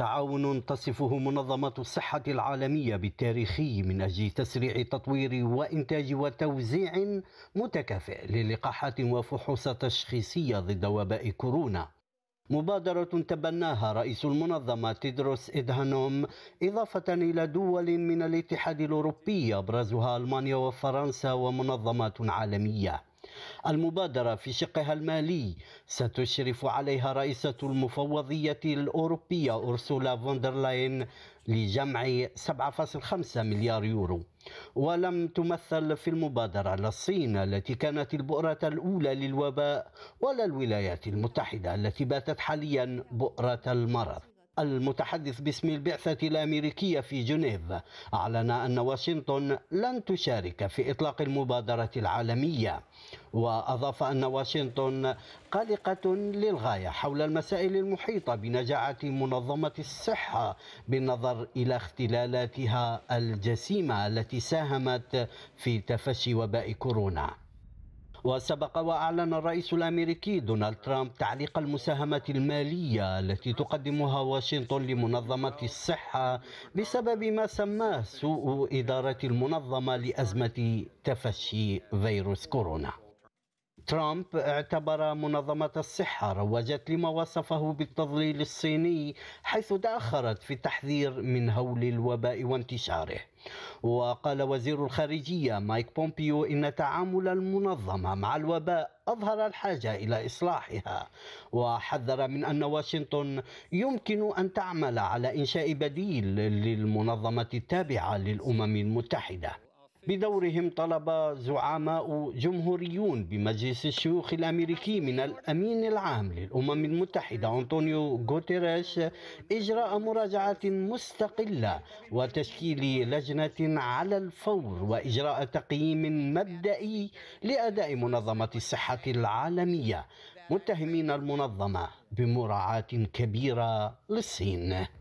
تعاون تصفه منظمة الصحة العالمية بالتاريخي من أجل تسريع تطوير وإنتاج وتوزيع متكافئ للقاحات وفحوص تشخيصية ضد وباء كورونا مبادرة تبناها رئيس المنظمة تيدروس إدهانوم إضافة إلى دول من الاتحاد الأوروبي أبرزها ألمانيا وفرنسا ومنظمات عالمية المبادرة في شقها المالي ستشرف عليها رئيسة المفوضية الأوروبية أرسولا فوندرلاين لجمع 7.5 مليار يورو ولم تمثل في المبادرة لا الصين التي كانت البؤرة الأولى للوباء ولا الولايات المتحدة التي باتت حاليا بؤرة المرض المتحدث باسم البعثة الأمريكية في جنيف أعلن أن واشنطن لن تشارك في إطلاق المبادرة العالمية وأضاف أن واشنطن قلقة للغاية حول المسائل المحيطة بنجاعة منظمة الصحة بالنظر إلى اختلالاتها الجسيمة التي ساهمت في تفشي وباء كورونا وسبق وأعلن الرئيس الأمريكي دونالد ترامب تعليق المساهمة المالية التي تقدمها واشنطن لمنظمة الصحة بسبب ما سماه سوء إدارة المنظمة لأزمة تفشي فيروس كورونا ترامب اعتبر منظمة الصحة روجت لما وصفه بالتضليل الصيني حيث تأخرت في التحذير من هول الوباء وانتشاره وقال وزير الخارجية مايك بومبيو إن تعامل المنظمة مع الوباء أظهر الحاجة إلى إصلاحها وحذر من أن واشنطن يمكن أن تعمل على إنشاء بديل للمنظمة التابعة للأمم المتحدة بدورهم طلب زعماء جمهوريون بمجلس الشيوخ الامريكي من الامين العام للامم المتحده انطونيو غوتيريش اجراء مراجعه مستقله وتشكيل لجنه على الفور واجراء تقييم مبدئي لاداء منظمه الصحه العالميه متهمين المنظمه بمراعاه كبيره للصين